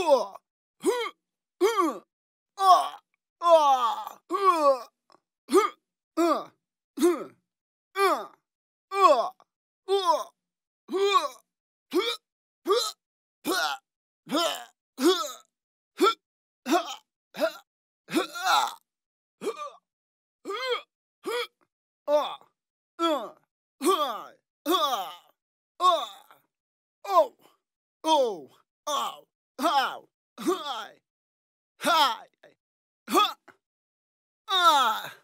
Oh, oh, how? Hi. Hi. Huh. Ah.